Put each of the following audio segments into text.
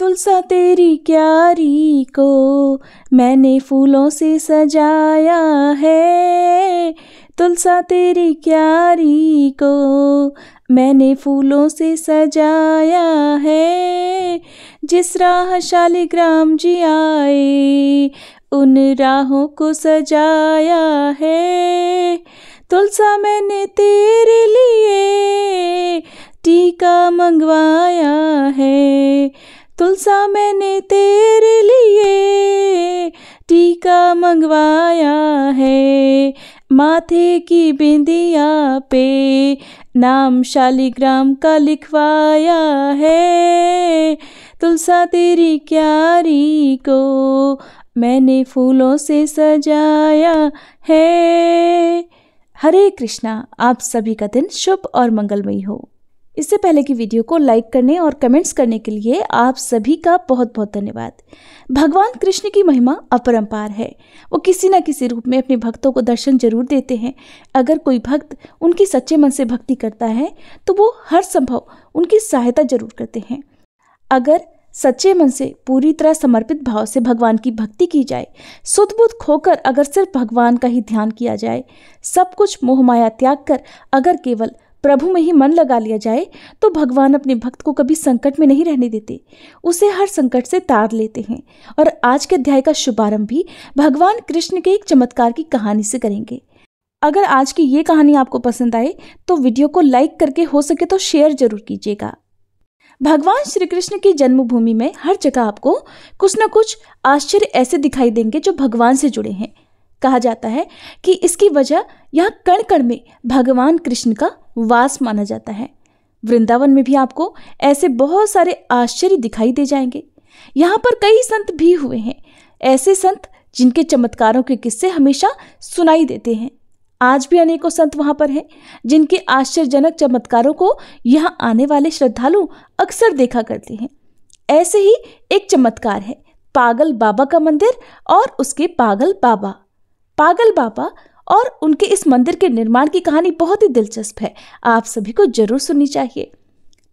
तुलसा तेरी क्यारी को मैंने फूलों से सजाया है तुलसा तेरी क्यारी को मैंने फूलों से सजाया है जिस राह शालिग्राम जी आए उन राहों को सजाया है तुलसा मैंने तेरे लिए टीका मंगवाया है तुलसा मैंने तेरे लिए टीका मंगवाया है माथे की बिंदिया पे नाम शालिग्राम का लिखवाया है तुलसा तेरी क्यारी को मैंने फूलों से सजाया है हरे कृष्णा आप सभी का दिन शुभ और मंगलमय हो इससे पहले की वीडियो को लाइक करने और कमेंट्स करने के लिए आप सभी का बहुत बहुत धन्यवाद भगवान कृष्ण की महिमा अपरंपार है वो किसी न किसी रूप में अपने भक्तों को दर्शन जरूर देते हैं अगर कोई भक्त उनकी सच्चे मन से भक्ति करता है तो वो हर संभव उनकी सहायता जरूर करते हैं अगर सच्चे मन से पूरी तरह समर्पित भाव से भगवान की भक्ति की जाए सुध खोकर अगर सिर्फ भगवान का ही ध्यान किया जाए सब कुछ मोह माया त्याग कर अगर केवल प्रभु में ही मन लगा लिया जाए तो भगवान अपने भक्त को कभी संकट में नहीं रहने देते उसे हर संकट से तार लेते हैं और आज के अध्याय का शुभारंभ भी भगवान कृष्ण के एक चमत्कार की कहानी से करेंगे अगर आज की ये कहानी आपको पसंद आए तो वीडियो को लाइक करके हो सके तो शेयर जरूर कीजिएगा भगवान श्री कृष्ण की जन्मभूमि में हर जगह आपको कुछ न कुछ आश्चर्य ऐसे दिखाई देंगे जो भगवान से जुड़े हैं कहा जाता है कि इसकी वजह यहाँ कण कण में भगवान कृष्ण का वास माना जाता है वृंदावन में भी आपको ऐसे बहुत सारे आश्चर्य दिखाई दे जाएंगे यहाँ पर कई संत भी हुए हैं ऐसे संत जिनके चमत्कारों के किस्से हमेशा सुनाई देते हैं आज भी अनेकों संत वहाँ पर हैं जिनके आश्चर्यजनक चमत्कारों को यहाँ आने वाले श्रद्धालु अक्सर देखा करते हैं ऐसे ही एक चमत्कार है पागल बाबा का मंदिर और उसके पागल बाबा पागल बाबा और उनके इस मंदिर के निर्माण की कहानी बहुत ही दिलचस्प है आप सभी को जरूर सुननी चाहिए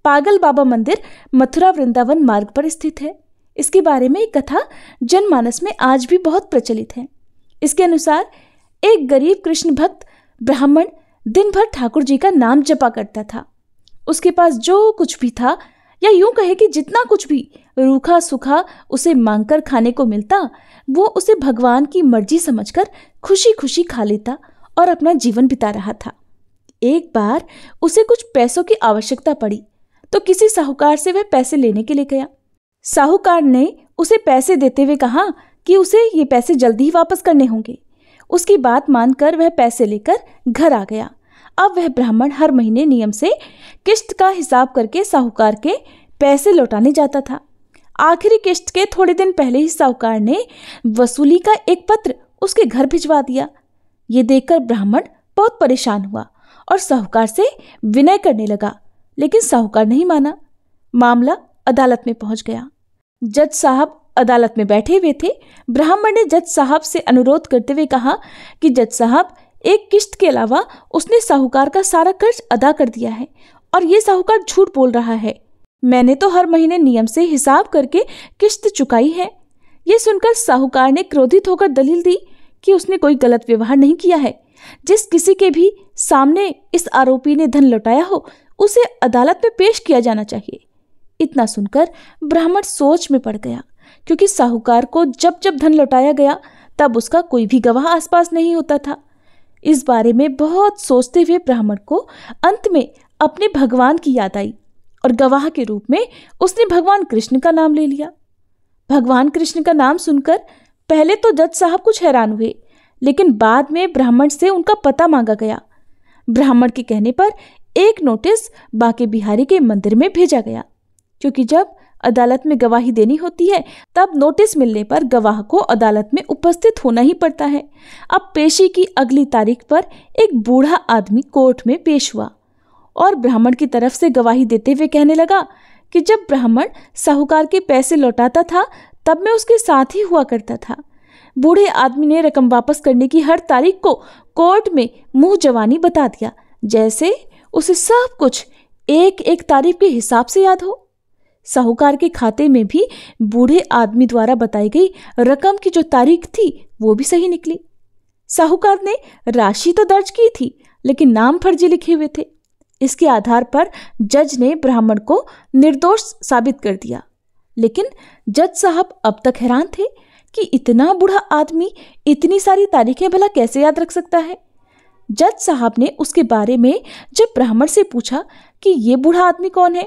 पागल बाबा मंदिर मथुरा वृंदावन मार्ग पर स्थित है इसके बारे में एक कथा जनमानस में आज भी बहुत प्रचलित है इसके अनुसार एक गरीब कृष्ण भक्त ब्राह्मण दिन भर ठाकुर जी का नाम जपा करता था उसके पास जो कुछ भी था या यूं कहे कि जितना कुछ भी रूखा सूखा उसे मांगकर खाने को मिलता वो उसे भगवान की मर्जी समझकर खुशी खुशी खा लेता और अपना जीवन बिता रहा था एक बार उसे कुछ पैसों की आवश्यकता पड़ी तो किसी साहूकार से वह पैसे लेने के लिए गया साहूकार ने उसे पैसे देते हुए कहा कि उसे ये पैसे जल्दी ही वापस करने होंगे उसकी बात मानकर वह पैसे लेकर घर आ गया अब वह ब्राह्मण हर महीने नियम से किश्त का हिसाब करके साहूकार के पैसे लौटाने जाता था आखिरी किश्त के थोड़े दिन पहले ही साहूकार ने वसूली का एक पत्र उसके घर भिजवा दिया ये देखकर ब्राह्मण बहुत परेशान हुआ और साहूकार से विनय करने लगा लेकिन साहूकार नहीं माना मामला अदालत में पहुंच गया जज साहब अदालत में बैठे हुए थे ब्राह्मण ने जज साहब से अनुरोध करते हुए कहा कि जज साहब एक किश्त के अलावा उसने साहूकार का सारा कर्ज अदा कर दिया है और ये साहूकार झूठ बोल रहा है मैंने तो हर महीने नियम से हिसाब करके किश्त चुकाई है ये सुनकर साहूकार ने क्रोधित होकर दलील दी कि उसने कोई गलत व्यवहार नहीं किया है जिस किसी के भी सामने इस आरोपी ने धन लौटाया हो उसे अदालत में पेश किया जाना चाहिए इतना सुनकर ब्राह्मण सोच में पड़ गया क्योंकि साहूकार को जब जब धन लौटाया गया तब उसका कोई भी गवाह आसपास नहीं होता था इस बारे में बहुत सोचते हुए ब्राह्मण को अंत में अपने भगवान की याद आई और गवाह के रूप में उसने भगवान कृष्ण का नाम ले लिया भगवान कृष्ण का नाम सुनकर पहले तो जज साहब कुछ हैरान हुए लेकिन बाद में ब्राह्मण से उनका पता मांगा गया ब्राह्मण के कहने पर एक नोटिस बाके बिहारी के मंदिर में भेजा गया क्योंकि जब अदालत में गवाही देनी होती है तब नोटिस मिलने पर गवाह को अदालत में उपस्थित होना ही पड़ता है अब पेशी की अगली तारीख पर एक बूढ़ा आदमी कोर्ट में पेश हुआ और ब्राह्मण की तरफ से गवाही देते हुए कहने लगा कि जब ब्राह्मण साहूकार के पैसे लौटाता था तब मैं उसके साथ ही हुआ करता था बूढ़े आदमी ने रकम वापस करने की हर तारीख को कोर्ट में मुंह जवानी बता दिया जैसे उसे सब कुछ एक एक तारीख के हिसाब से याद हो साहूकार के खाते में भी बूढ़े आदमी द्वारा बताई गई रकम की जो तारीख थी वो भी सही निकली साहूकार ने राशि तो दर्ज की थी लेकिन नाम फर्जी लिखे हुए थे इसके आधार पर जज ने ब्राह्मण को निर्दोष साबित कर दिया लेकिन जज साहब अब तक हैरान थे कि इतना बूढ़ा आदमी इतनी सारी तारीखें भला कैसे याद रख सकता है जज साहब ने उसके बारे में जब ब्राह्मण से पूछा कि ये बूढ़ा आदमी कौन है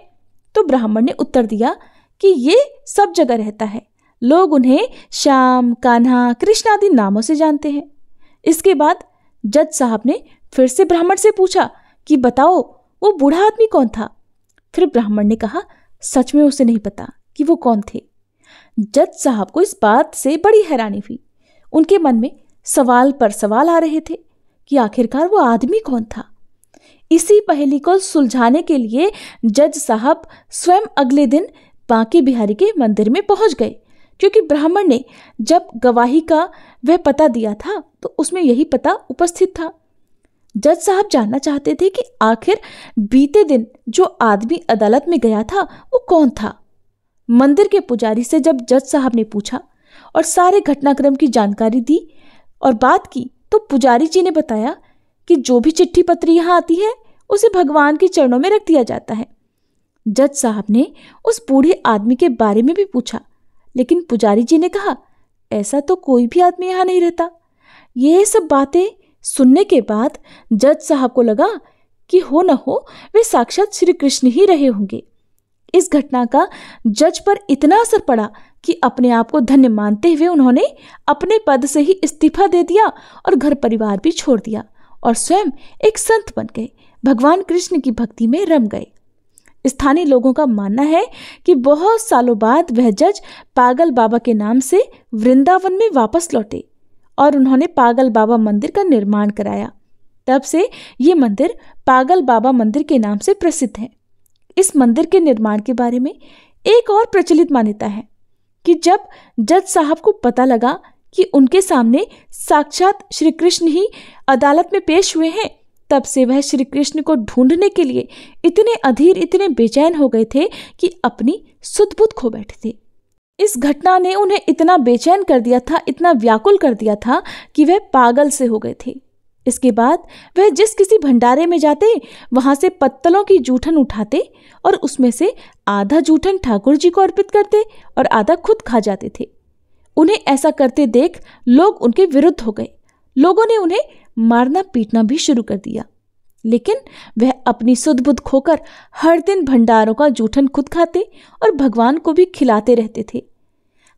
तो ब्राह्मण ने उत्तर दिया कि ये सब जगह रहता है लोग उन्हें श्याम कान्हा कृष्ण आदि नामों से जानते हैं इसके बाद जज साहब ने फिर से ब्राह्मण से पूछा कि बताओ वो बूढ़ा आदमी कौन था फिर ब्राह्मण ने कहा सच में उसे नहीं पता कि वो कौन थे जज साहब को इस बात से बड़ी हैरानी हुई उनके मन में सवाल पर सवाल आ रहे थे कि आखिरकार वो आदमी कौन था इसी पहेली को सुलझाने के लिए जज साहब स्वयं अगले दिन बांके बिहारी के मंदिर में पहुंच गए क्योंकि ब्राह्मण ने जब गवाही का वह पता दिया था तो उसमें यही पता उपस्थित था जज साहब जानना चाहते थे कि आखिर बीते दिन जो आदमी अदालत में गया था वो कौन था मंदिर के पुजारी से जब जज साहब ने पूछा और सारे घटनाक्रम की जानकारी दी और बात की तो पुजारी जी ने बताया कि जो भी चिट्ठी पत्र यहाँ आती है उसे भगवान के चरणों में रख दिया जाता है जज साहब ने उस बूढ़े आदमी के बारे में भी पूछा लेकिन पुजारी जी ने कहा ऐसा तो कोई भी आदमी यहाँ नहीं रहता ये सब बातें सुनने के बाद जज साहब को लगा कि हो न हो वे साक्षात श्री कृष्ण ही रहे होंगे इस घटना का जज पर इतना असर पड़ा कि अपने आप को धन्य मानते हुए उन्होंने अपने पद से ही इस्तीफा दे दिया और घर परिवार भी छोड़ दिया और स्वयं एक संत बन गए भगवान कृष्ण की भक्ति में रम गए स्थानीय लोगों का मानना है कि बहुत सालों बाद वह जज पागल बाबा के नाम से वृंदावन में वापस लौटे और उन्होंने पागल बाबा मंदिर का निर्माण कराया तब से ये मंदिर पागल बाबा मंदिर के नाम से प्रसिद्ध है इस मंदिर के निर्माण के बारे में एक और प्रचलित मान्यता है कि जब जज साहब को पता लगा कि उनके सामने साक्षात श्री कृष्ण ही अदालत में पेश हुए हैं तब से वह श्री कृष्ण को ढूंढने के लिए इतने अधीर इतने बेचैन हो गए थे कि अपनी सुदबुद खो बैठे थे इस घटना ने उन्हें इतना बेचैन कर दिया था इतना व्याकुल कर दिया था कि वह पागल से हो गए थे इसके बाद वह जिस किसी भंडारे में जाते वहां से पत्तलों की जूठन उठाते और उसमें से आधा जूठन ठाकुर जी को अर्पित करते और आधा खुद खा जाते थे उन्हें ऐसा करते देख लोग उनके विरुद्ध हो गए लोगों ने उन्हें मारना पीटना भी शुरू कर दिया लेकिन वह अपनी सुदबुद खोकर हर दिन भंडारों का जूठन खुद खाते और भगवान को भी खिलाते रहते थे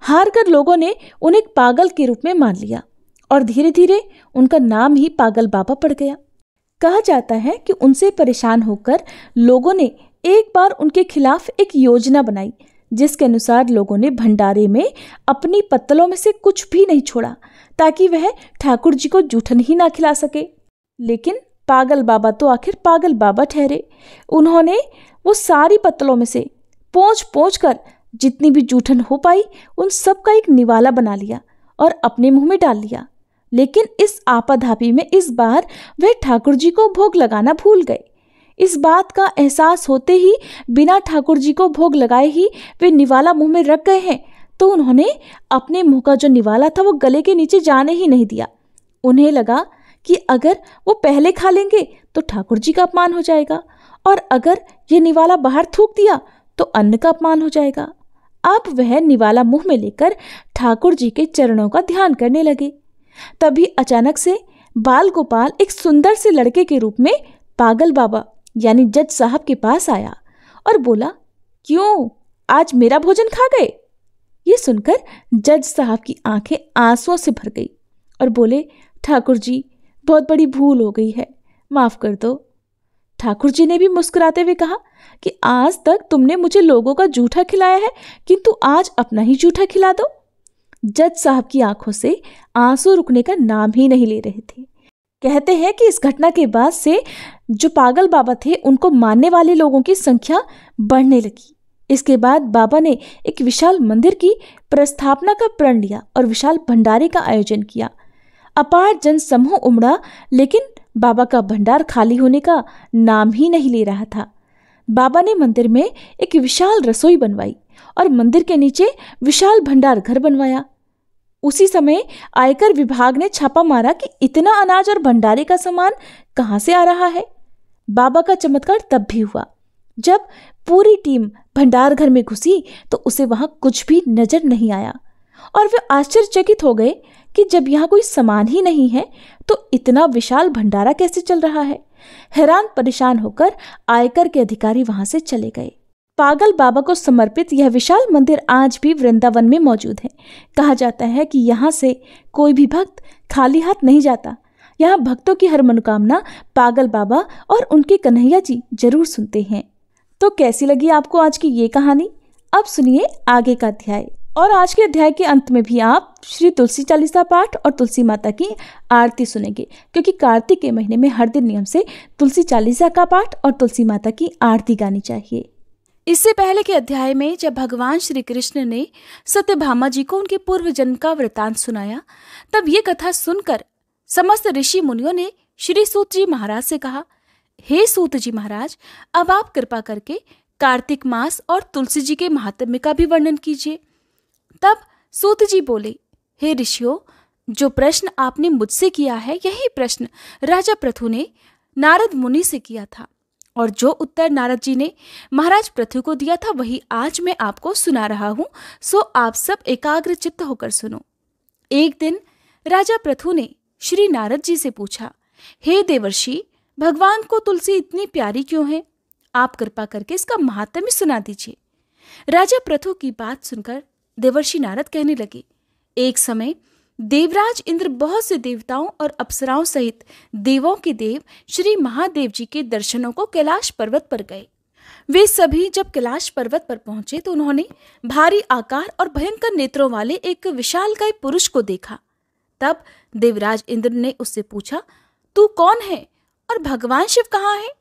हार कर लोगों ने उन्हें पागल के रूप में मान लिया और धीरे धीरे उनका नाम ही पागल बाबा पड़ गया कहा जाता है कि उनसे परेशान होकर लोगों ने एक बार उनके खिलाफ एक योजना बनाई जिसके अनुसार लोगों ने भंडारे में अपनी पत्तलों में से कुछ भी नहीं छोड़ा ताकि वह ठाकुर जी को जूठन ही ना खिला सके लेकिन पागल बाबा तो आखिर पागल बाबा ठहरे उन्होंने वो सारी पत्तलों में से पोंछ पोंछ कर जितनी भी जूठन हो पाई उन सब का एक निवाला बना लिया और अपने मुंह में डाल लिया लेकिन इस आपाधापी में इस बार वह ठाकुर जी को भोग लगाना भूल गए इस बात का एहसास होते ही बिना ठाकुर जी को भोग लगाए ही वे निवाला मुंह में रख गए हैं तो उन्होंने अपने मुंह का जो निवाला था वो गले के नीचे जाने ही नहीं दिया उन्हें लगा कि अगर वो पहले खा लेंगे तो ठाकुर जी का अपमान हो जाएगा और अगर ये निवाला बाहर थूक दिया तो अन्न का अपमान हो जाएगा अब वह निवाला मुंह में लेकर ठाकुर जी के चरणों का ध्यान करने लगे तभी अचानक से बाल गोपाल एक सुंदर से लड़के के रूप में पागल बाबा यानी जज साहब के पास आया और बोला क्यों आज मेरा भोजन खा गए ये सुनकर जज साहब की आंखें आंसुओं से भर गई और बोले ठाकुर जी बहुत बड़ी भूल हो गई है माफ़ कर दो ठाकुर जी ने भी मुस्कुराते हुए कहा कि आज तक तुमने मुझे लोगों का जूठा खिलाया है किंतु आज अपना ही जूठा खिला दो जज साहब की आंखों से आंसू रुकने का नाम ही नहीं ले रहे थे कहते हैं कि इस घटना के बाद से जो पागल बाबा थे उनको मानने वाले लोगों की संख्या बढ़ने लगी इसके बाद बाबा ने एक विशाल मंदिर की प्रस्थापना का प्रण लिया और विशाल भंडारे का आयोजन किया अपार जन समूह उमड़ा लेकिन बाबा का भंडार खाली होने का नाम ही नहीं ले रहा था बाबा ने मंदिर में एक विशाल रसोई बनवाई और मंदिर के नीचे विशाल भंडार घर बनवाया उसी समय आयकर विभाग ने छापा मारा कि इतना अनाज और भंडारे का सामान कहाँ से आ रहा है बाबा का चमत्कार तब भी हुआ जब पूरी टीम भंडार घर में घुसी तो उसे वहां कुछ भी नजर नहीं आया और वे आश्चर्यचकित हो गए कि जब यहाँ कोई सामान ही नहीं है तो इतना विशाल भंडारा कैसे चल रहा है हैरान परेशान होकर आयकर के अधिकारी वहां से चले गए पागल बाबा को समर्पित यह विशाल मंदिर आज भी वृंदावन में मौजूद है कहा जाता है कि यहाँ से कोई भी भक्त खाली हाथ नहीं जाता यहाँ भक्तों की हर मनोकामना पागल बाबा और उनके कन्हैया जी जरूर सुनते हैं तो कैसी लगी आपको आज की ये कहानी अब सुनिए आगे का अध्याय और आज के अध्याय के अंत में भी आप श्री तुलसी चालीसा पाठ और तुलसी माता की आरती सुनेंगे क्योंकि कार्तिक के महीने में हर दिन नियम से तुलसी चालीसा का पाठ और तुलसी माता की आरती गानी चाहिए इससे पहले के अध्याय में जब भगवान श्री कृष्ण ने सत्यभामा जी को उनके पूर्व जन्म का वृतांत सुनाया तब ये कथा सुनकर समस्त ऋषि मुनियों ने श्री सूत जी महाराज से कहा हे सूत जी महाराज अब आप कृपा करके कार्तिक मास और तुलसी जी के महात्म्य का भी वर्णन कीजिए तब सूत जी बोले हे ऋषियों जो प्रश्न आपने मुझसे किया है यही प्रश्न राजा प्रथु ने नारद मुनि से किया था और जो उत्तर नारद जी ने महाराज पृथ्वी को दिया था वही आज मैं आपको सुना रहा हूँ सो आप सब एकाग्र चित्त होकर सुनो एक दिन राजा पृथु ने श्री नारद जी से पूछा हे देवर्षि भगवान को तुलसी इतनी प्यारी क्यों है आप कृपा करके इसका महात्म्य सुना दीजिए राजा प्रथु की बात सुनकर देवर्षि नारद कहने लगे एक समय देवराज इंद्र बहुत से देवताओं और अप्सराओं सहित देवों के देव श्री महादेव जी के दर्शनों को कैलाश पर्वत पर गए वे सभी जब कैलाश पर्वत पर पहुंचे तो उन्होंने भारी आकार और भयंकर नेत्रों वाले एक विशालकाय पुरुष को देखा तब देवराज इंद्र ने उससे पूछा तू कौन है और भगवान शिव कहाँ है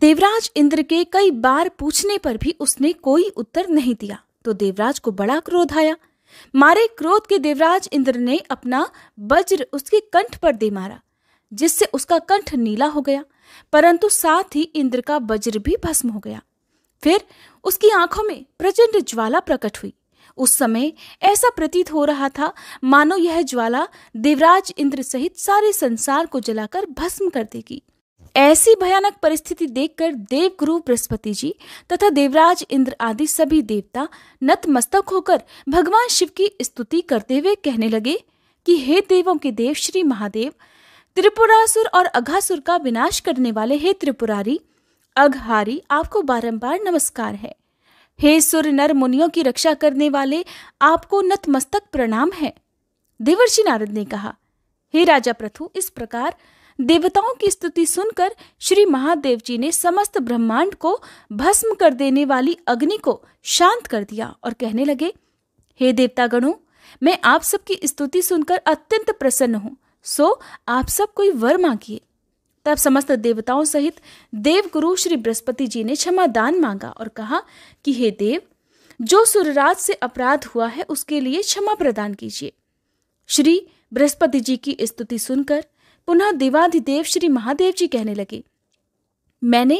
देवराज इंद्र के कई बार पूछने पर भी उसने कोई उत्तर नहीं दिया तो देवराज को बड़ा क्रोध आया मारे क्रोध के देवराज इंद्र ने अपना वज्र उसके कंठ पर दे मारा जिससे उसका कंठ नीला हो गया परंतु साथ ही इंद्र का वज्र भी भस्म हो गया फिर उसकी आंखों में प्रचंड ज्वाला प्रकट हुई उस समय ऐसा प्रतीत हो रहा था मानो यह ज्वाला देवराज इंद्र सहित सारे संसार को जलाकर भस्म कर देगी ऐसी भयानक परिस्थिति देखकर देव गुरु बृहस्पति जी तथा देवराज इंद्र आदि सभी देवता नतमस्तक होकर भगवान शिव की स्तुति करते हुए कहने लगे कि हे देवों के देव श्री महादेव त्रिपुरासुर और अघासुर का विनाश करने वाले हे त्रिपुरारी अघहारी आपको बारंबार नमस्कार है हे सुर नर मुनियों की रक्षा करने वाले आपको नतमस्तक प्रणाम है देवर्षि नारद ने कहा हे राजा प्रथु इस प्रकार देवताओं की स्तुति सुनकर श्री महादेव जी ने समस्त ब्रह्मांड को भस्म कर देने वाली अग्नि को शांत कर दिया और कहने लगे हे देवता गणु मैं आप सबकी स्तुति सुनकर अत्यंत प्रसन्न हूँ सो आप सब कोई वर मांगिए तब समस्त देवताओं सहित देव गुरु श्री बृहस्पति जी ने क्षमा दान मांगा और कहा कि हे देव जो सुरराज से अपराध हुआ है उसके लिए क्षमा प्रदान कीजिए श्री बृहस्पति जी की स्तुति सुनकर पुनः देवाधिदेव श्री महादेव जी कहने लगे मैंने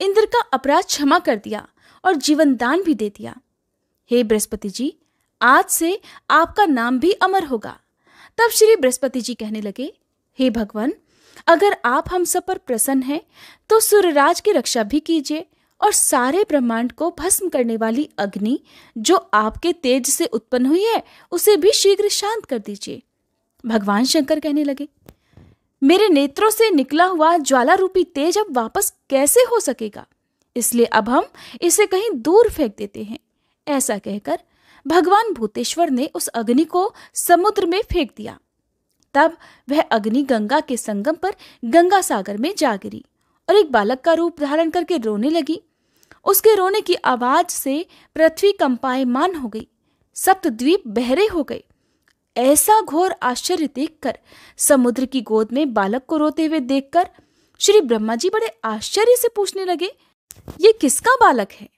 इंद्र का अपराध क्षमा कर दिया और जीवन दान भी दे दिया हे बृहस्पति जी आज से आपका नाम भी अमर होगा तब श्री बृहस्पति जी कहने लगे हे भगवान अगर आप हम सब पर प्रसन्न हैं तो सूर्यराज की रक्षा भी कीजिए और सारे ब्रह्मांड को भस्म करने वाली अग्नि जो आपके तेज से उत्पन्न हुई है उसे भी शीघ्र शांत कर दीजिए भगवान शंकर कहने लगे मेरे नेत्रों से निकला हुआ ज्वाला रूपी तेज अब वापस कैसे हो सकेगा इसलिए अब हम इसे कहीं दूर फेंक देते हैं ऐसा कहकर भगवान भूतेश्वर ने उस अग्नि को समुद्र में फेंक दिया तब वह अग्नि गंगा के संगम पर गंगा सागर में जा गिरी और एक बालक का रूप धारण करके रोने लगी उसके रोने की आवाज से पृथ्वी कंपायमान हो गई सप्तद्वीप बहरे हो गए ऐसा घोर आश्चर्य देखकर समुद्र की गोद में बालक को रोते हुए देखकर श्री ब्रह्मा जी बड़े आश्चर्य से पूछने लगे ये किसका बालक है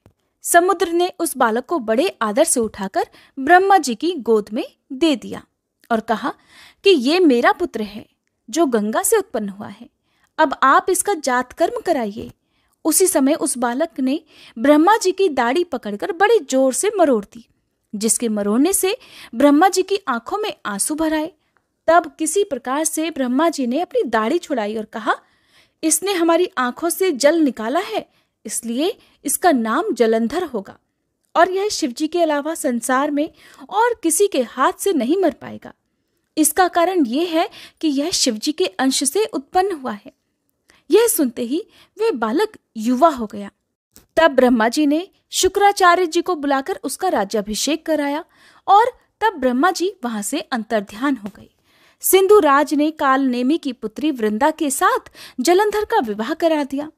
समुद्र ने उस बालक को बड़े आदर से उठाकर ब्रह्मा जी की गोद में दे दिया और कहा कि ये मेरा पुत्र है जो गंगा से उत्पन्न हुआ है अब आप इसका जात कर्म कराइए उसी समय उस बालक ने ब्रह्मा जी की दाढ़ी पकड़कर बड़े जोर से मरोड़ दी जिसके मरोने से ब्रह्मा जी की आंखों में आंसू भराए तब किसी प्रकार से ब्रह्मा जी ने अपनी दाढ़ी छुड़ाई और कहा इसने हमारी आंखों से जल निकाला है इसलिए इसका नाम जलंधर होगा और यह शिवजी के अलावा संसार में और किसी के हाथ से नहीं मर पाएगा इसका कारण यह है कि यह शिवजी के अंश से उत्पन्न हुआ है यह सुनते ही वह बालक युवा हो गया तब ब्रह्मा जी ने शुक्राचार्य जी को बुलाकर उसका राज्याभिषेक कराया और तब ब्रह्मा जी वहां से अंतर्ध्यान हो गए सिंधु राज ने काल नेमी की पुत्री वृंदा के साथ जलंधर का विवाह करा दिया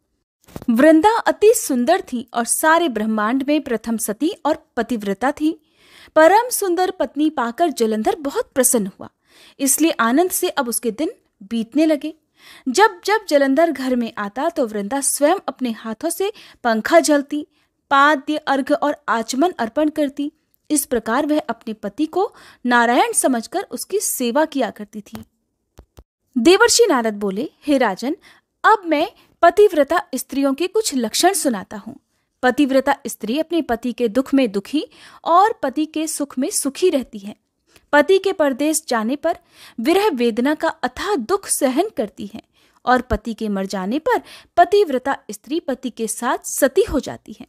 वृंदा अति सुंदर थी और सारे ब्रह्मांड में प्रथम सती और पतिव्रता थी परम सुंदर पत्नी पाकर जलंधर बहुत प्रसन्न हुआ इसलिए आनंद से अब उसके दिन बीतने लगे जब जब जलंधर घर में आता तो वृंदा स्वयं अपने हाथों से पंखा जलती पाद्य अर्घ और आचमन अर्पण करती इस प्रकार वह अपने पति को नारायण समझकर उसकी सेवा किया करती थी देवर्षि नारद बोले हे राजन अब मैं पतिव्रता स्त्रियों के कुछ लक्षण सुनाता हूँ पतिव्रता स्त्री अपने पति के दुख में दुखी और पति के सुख में सुखी रहती है पति के परदेश जाने पर विरह वेदना का अथाह दुख सहन करती है और पति के मर जाने पर पतिव्रता स्त्री पति के साथ सती हो जाती है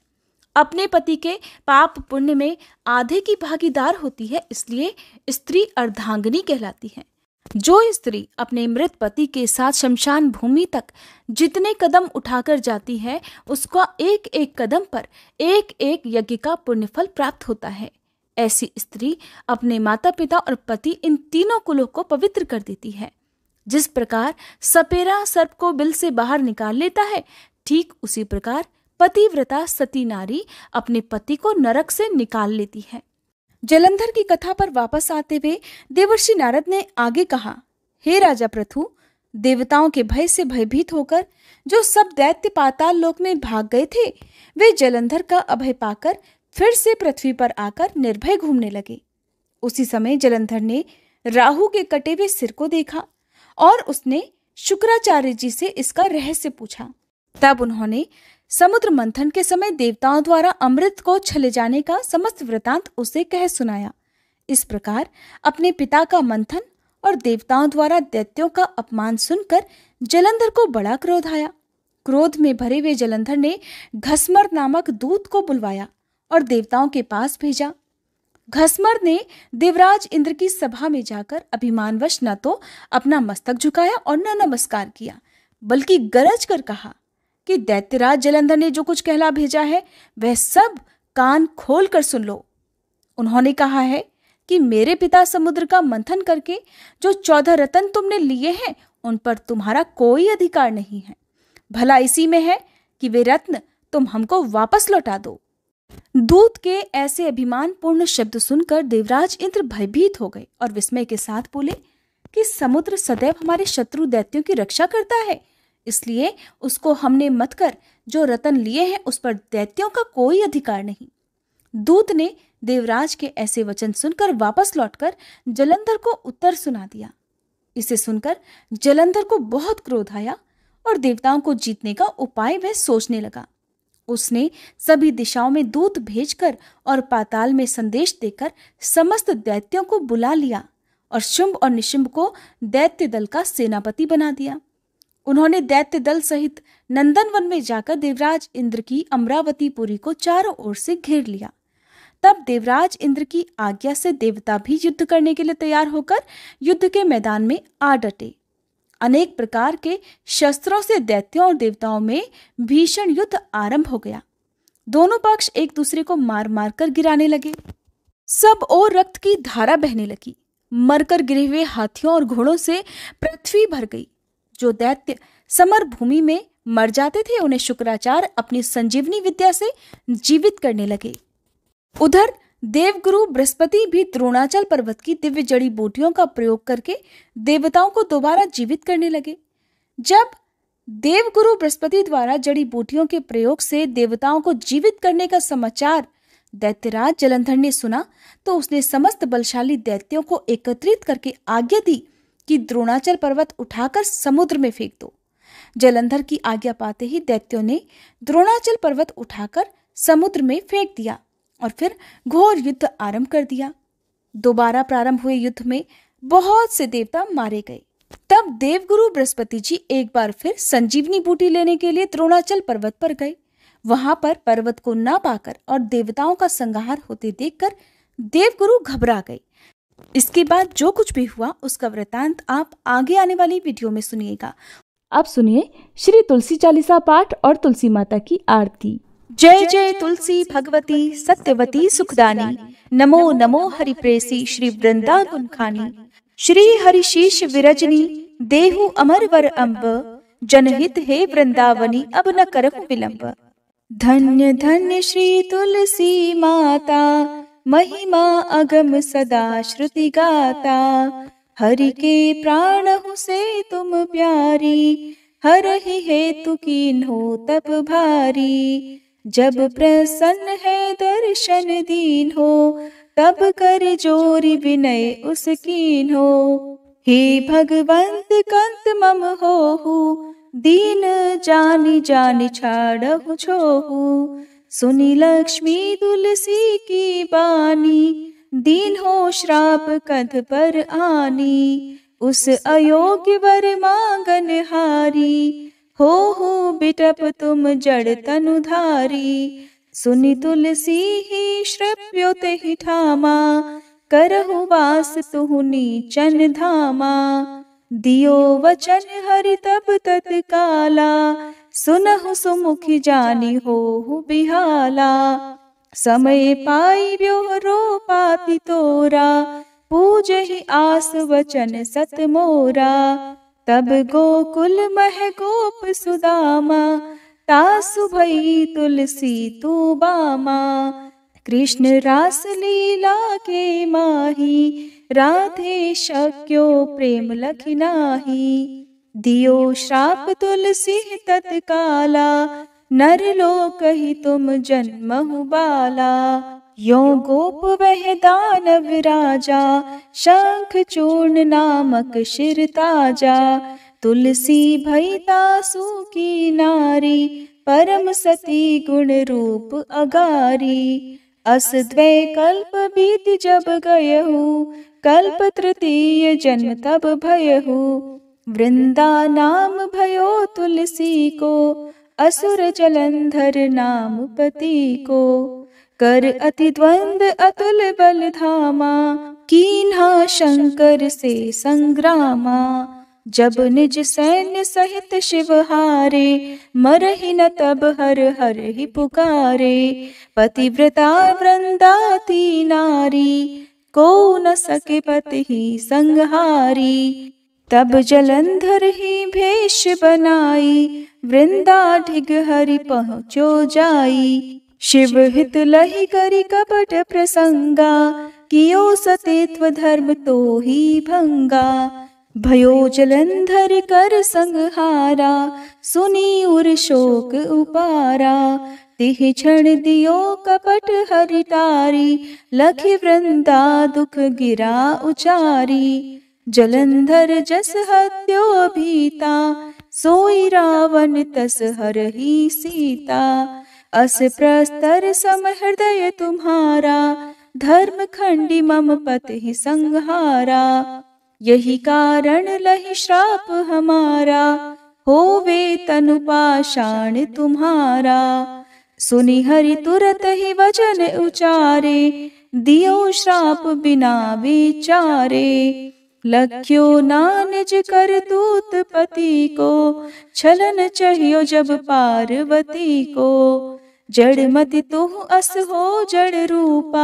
अपने पति के पाप पुण्य में आधे की भागीदार होती है इसलिए स्त्री अर्धांगनी कहलाती है जो स्त्री अपने मृत पति के साथ शमशान भूमि तक जितने कदम उठाकर जाती है उसका एक एक कदम पर एक एक यज्ञ का पुण्यफल प्राप्त होता है ऐसी स्त्री अपने माता पिता और पति इन तीनों कुलों को पवित्र कर देती है जिस प्रकार सपेरा सर्प को बिल से बाहर निकाल लेता है ठीक उसी प्रकार पतिव्रता सती नारी अपने पति को नरक से निकाल लेती है जलंधर की कथा पर वापस आते हुए देवर्षि नारद ने आगे कहा हे राजा प्रथु देवताओं के भय से भयभीत होकर जो सब दैत्य पाताल लोक में भाग गए थे वे जलंधर का अभय पाकर फिर से पृथ्वी पर आकर निर्भय घूमने लगे उसी समय जलंधर ने राहु के कटे हुए सिर को देखा और उसने शुक्राचार्य जी से इसका रहस्य पूछा तब उन्होंने समुद्र मंथन के समय देवताओं द्वारा अमृत को छले जाने का समस्त वृतांत उसे कह सुनाया इस प्रकार अपने पिता का मंथन और देवताओं द्वारा दैत्यों का अपमान सुनकर जलंधर को बड़ा क्रोध आया क्रोध में भरे हुए जलंधर ने घसमर नामक दूत को बुलवाया और देवताओं के पास भेजा घसमर ने देवराज इंद्र की सभा में जाकर अभिमानवश न तो अपना मस्तक झुकाया और न नमस्कार किया बल्कि गरज कर कहा कि दैत्यराज जलंधर ने जो कुछ कहला भेजा है वह सब कान खोल कर सुन लो उन्होंने कहा है कि मेरे पिता समुद्र का मंथन करके जो चौदह रतन तुमने लिए हैं उन पर तुम्हारा कोई अधिकार नहीं है भला इसी में है कि वे रत्न तुम हमको वापस लौटा दो दूत के ऐसे अभिमानपूर्ण शब्द सुनकर देवराज इंद्र भयभीत हो गए और विस्मय के साथ बोले कि समुद्र सदैव हमारे शत्रु दैत्यों की रक्षा करता है इसलिए उसको हमने मत कर जो रतन लिए हैं उस पर दैत्यों का कोई अधिकार नहीं दूत ने देवराज के ऐसे वचन सुनकर वापस लौटकर जलंधर को उत्तर सुना दिया इसे सुनकर जलंधर को बहुत क्रोध आया और देवताओं को जीतने का उपाय वह सोचने लगा उसने सभी दिशाओं में दूत भेजकर और पाताल में संदेश देकर समस्त दैत्यों को बुला लिया और शुंभ और निशुंभ को दैत्य दल का सेनापति बना दिया उन्होंने दैत्य दल सहित नंदनवन में जाकर देवराज इंद्र की अमरावती पुरी को चारों ओर से घेर लिया तब देवराज इंद्र की आज्ञा से देवता भी युद्ध करने के लिए तैयार होकर युद्ध के मैदान में आ डटे अनेक प्रकार के शस्त्रों से दैत्यों और देवताओं में भीषण युद्ध आरंभ हो गया दोनों पक्ष एक दूसरे को मार मार कर गिराने लगे सब ओर रक्त की धारा बहने लगी मरकर गिरे हुए हाथियों और घोड़ों से पृथ्वी भर गई जो दैत्य समर भूमि में मर जाते थे उन्हें शुक्राचार्य अपनी संजीवनी विद्या से जीवित करने लगे उधर देवगुरु बृहस्पति भी द्रोणाचल पर्वत की दिव्य जड़ी बूटियों का प्रयोग करके देवताओं को दोबारा जीवित करने लगे जब देवगुरु बृहस्पति द्वारा जड़ी बूटियों के प्रयोग से देवताओं को जीवित करने का समाचार दैत्यराज जलंधर ने सुना तो उसने समस्त बलशाली दैत्यों को एकत्रित करके आज्ञा दी कि द्रोणाचल पर्वत उठाकर समुद्र में फेंक दो जलंधर की आज्ञा पाते ही दैत्यों ने द्रोणाचल पर्वत उठाकर समुद्र में फेंक दिया और फिर घोर युद्ध आरंभ कर दिया दोबारा प्रारंभ हुए युद्ध में बहुत से देवता मारे गए तब देवगुरु बृहस्पति जी एक बार फिर संजीवनी बूटी लेने के लिए द्रोणाचल पर्वत पर गए वहां पर पर्वत को ना पाकर और देवताओं का संहार होते देखकर देवगुरु घबरा गए इसके बाद जो कुछ भी हुआ उसका वृतांत आप आगे आने वाली वीडियो में सुनिएगा अब सुनिए श्री तुलसी चालीसा पाठ और तुलसी माता की आरती जय जय तुलसी भगवती सत्यवती सुखदानी नमो नमो हरि प्रेसी श्री वृंदा खानी श्री हरिशीष विरजनी देहु अमर वर अम्ब जनहित हे वृंदावनी अब न कर विलंब धन्य धन्य श्री तुलसी माता महिमा अगम सदा श्रुति गाता हरि के प्राण से तुम प्यारी हर ही हेतु की नो तप भारी जब प्रसन्न है दर्शन दीन हो तब कर जोर विनय उसकीन हो हे भगवंत कंत मम हो दीन जानी जानी छाड़ छो सुनी लक्ष्मी तुलसी की बानी दीन हो श्राप कध पर आनी उस अयोग्य वर मांगन हारी हो हो बिटप तुम जड़ धारी सुनि तुलसी ही श्रव्योत ही ठामा करहु वास तुहु नीचन धामा दियो वचन हरि तब तत्काला सुनहु सुमुख जानी हो बिहाला समय पाई रो पाति तोरा पूज ही आस वचन सत मोरा तब गोकुल महगोप सुदामा भई तुलसी बामा कृष्ण रास लीला के माही राधे शक्यो प्रेम लखनाही दियो श्राप तुलसी तत्काला लोक ही तुम जन्म बाला यो गोप वह दानव राजा शंख चूर्ण नामक शिर ताजा तुलसी भई तासु की नारी परम सती गुण रूप अगारी अस द्वे कल्प बीत जब गयहु कल्प तृतीय जन्म तब भयहु वृंदा नाम भयो तुलसी को असुर जलंधर नाम पति को कर अति द्वंद अतुल बल धामा कीन्हा शंकर से संग्रामा जब निज सैन्य सहित शिव हारे ही न तब हर हर ही पुकारे पतिव्रता वृंदाती नारी को न सके पति ही संहारी तब जलंधर ही भेष बनाई वृंदा ढिग हरि पहुँचो जाई शिव हित लही करी कपट प्रसंगा कियो सतेत्व धर्म तो ही भंगा भयो जलंधर कर संहारा सुनी उर शोक उपारा तिह क्षण दियो कपट हरितारी लख वृंदा दुख गिरा उचारी जलंधर जस हत्यो भीता सोई रावण तस हर ही सीता अस प्रस्तर सम हृदय तुम्हारा धर्म खंडी मम पति संहारा यही कारण लही श्राप हमारा हो तनु पाषाण तुम्हारा सुनि हरि तुरत ही वचन उचारे दियो श्राप बिना विचारे लख्यो नानिज कर दूत पति को छलन चाहियो जब पार्वती को जड़ मत तुह तो अस हो जड़ रूपा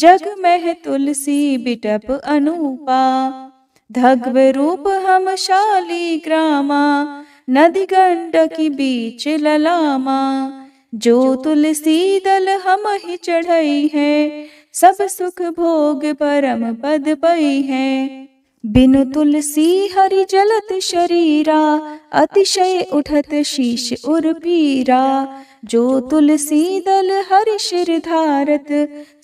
जग मह तुलसी बिटप अनूपा धग्व रूप हम शाली ग्रामा नदी गंडकी बीच ललामा जो तुलसी दल हम ही चढ़ई है सब सुख भोग परम पद पई है बिन तुलसी हरि जलत शरीरा अतिशय उठत शीश उर पीरा जो तुलसी दल हर शिर धारत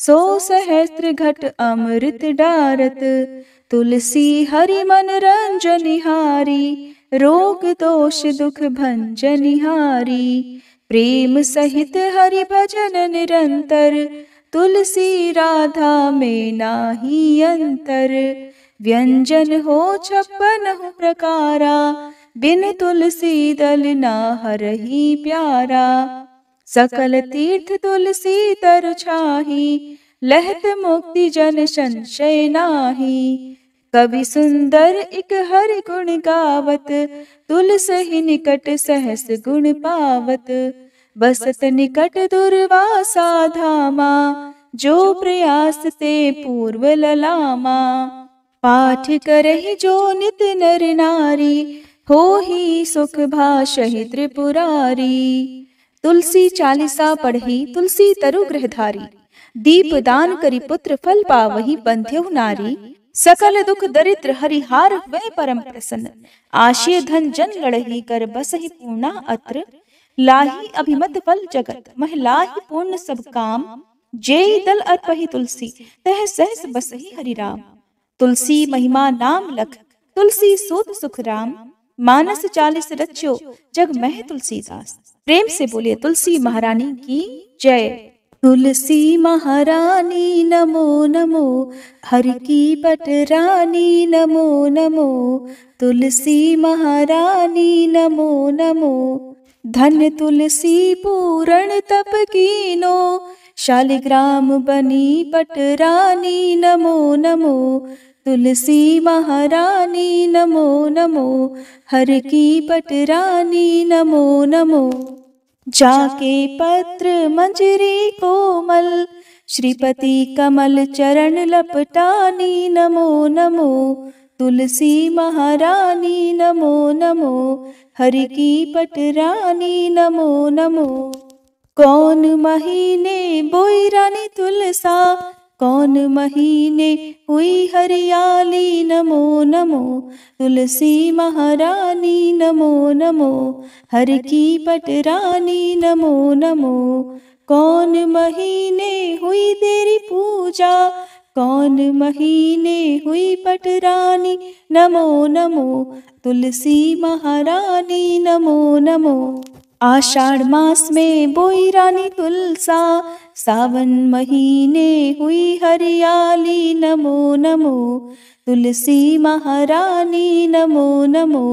सो सहस्त्र घट अमृत डारत तुलसी हरि मन रंजनिहारी रोग दोष दुख भंजनिहारी प्रेम सहित हरि भजन निरंतर तुलसी राधा में नाही अंतर व्यंजन हो छप्पन प्रकारा बिन तुलसी दल ना हरही प्यारा सकल तीर्थ तुलसी तर छाही लहत मुक्ति जन संशय नाही कवि सुंदर इक हर गुण गावत तुलस ही निकट सहस गुण पावत बसत निकट दुर्वासा धामा जो प्रयास ते पूर्व ललामा पाठ करही जो नित नर नारी हो ही सुख भाषहि त्रिपुरारी तुलसी चालीसा पढ़ी तुलसी तरु ग्रहधारी दीप दान करी पुत्र फल पावही बंध्यु नारी सकल दुख दरिद्र हरिहार वे परम प्रसन्न आशय धन जन लड़ही कर बस ही पूर्णा अत्र लाही अभिमत फल जगत महिला ही पूर्ण सब काम जे दल अर्प ही तुलसी तह सहस बसही हरि राम तुलसी महिमा नाम लख तुलसी सूत सुख राम मानस चालीस रचो जग मह तुलसीदास प्रेम से बोलिए तुलसी महारानी की जय तुलसी महारानी नमो नमो हर की रानी नमो नमो तुलसी महारानी नमो नमो धन तुलसी पूरण तप कीनो शालिग्राम बनी रानी नमो नमो तुलसी महारानी नमो नमो हर की रानी नमो नमो जाके पत्र मंजरी कोमल श्रीपति कमल चरण लपटानी नमो नमो तुलसी महारानी नमो नमो हर की रानी नमो नमो कौन महीने बोई रानी तुलसा कौन महीने हुई हरियाली नमो नमो तुलसी महारानी नमो नमो हर की पटरानी नमो नमो कौन महीने हुई तेरी पूजा कौन महीने हुई पटरानी नमो नमो तुलसी महारानी नमो नमो आषाढ़ मास में बोई रानी तुलसा सावन महीने हुई हरियाली नमो नमो तुलसी महारानी नमो नमो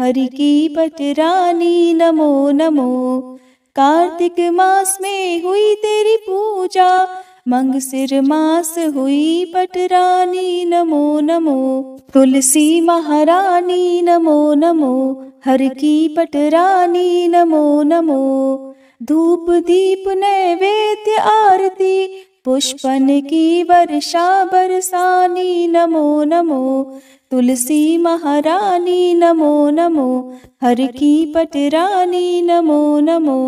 हरि की पटरानी नमो नमो कार्तिक मास में हुई तेरी पूजा मंग सिर मास हुई पटरानी नमो नमो तुलसी महारानी नमो नमो हर की पटरानी नमो नमो धूप दीप नैवेद्य आरती पुष्पन की वर्षा बरसानी नमो नमो तुलसी महारानी नमो नमो हर की पटरानी नमो नमो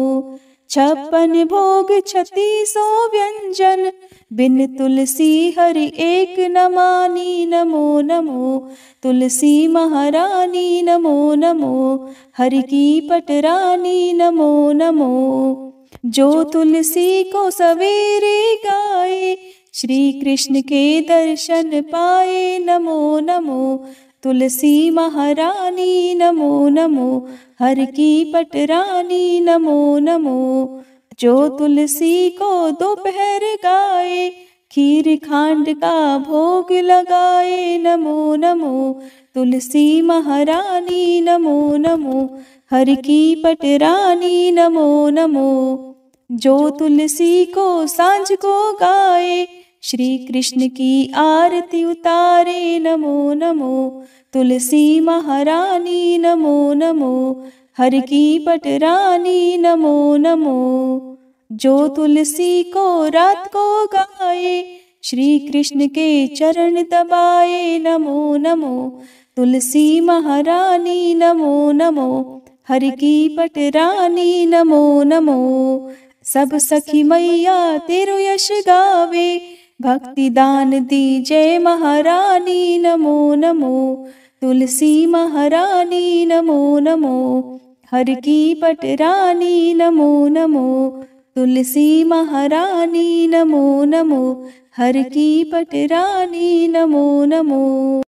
छप्पन भोग छत्तीसों व्यंजन बिन तुलसी हरि एक नमानी नमो नमो तुलसी महारानी नमो नमो हरि की पटरानी नमो नमो जो तुलसी को सवेरे गाए श्री कृष्ण के दर्शन पाए नमो नमो तुलसी महारानी नमो नमो हर की पटरानी नमो नमो जो तुलसी को दोपहर गाए खीर खांड का भोग लगाए नमो नमो तुलसी महारानी नमो नमो हर की पटरानी नमो नमो जो तुलसी को सांझ को गाए श्री कृष्ण की आरती उतारे नमो नमो तुलसी महारानी नमो नमो हर की पटरानी नमो नमो जो तुलसी को रात को गाए श्री कृष्ण के चरण दबाए नमो नमो तुलसी महारानी नमो नमो हर की पट रानी नमो नमो सब सखी मैया तेरु यश गावे भक्ति दान दी जय महारानी नमो नमो तुलसी महारानी नमो नमो हर की पट रानी नमो नमो तुलसी महारानी नमो नमो हर की पटरानी नमो नमो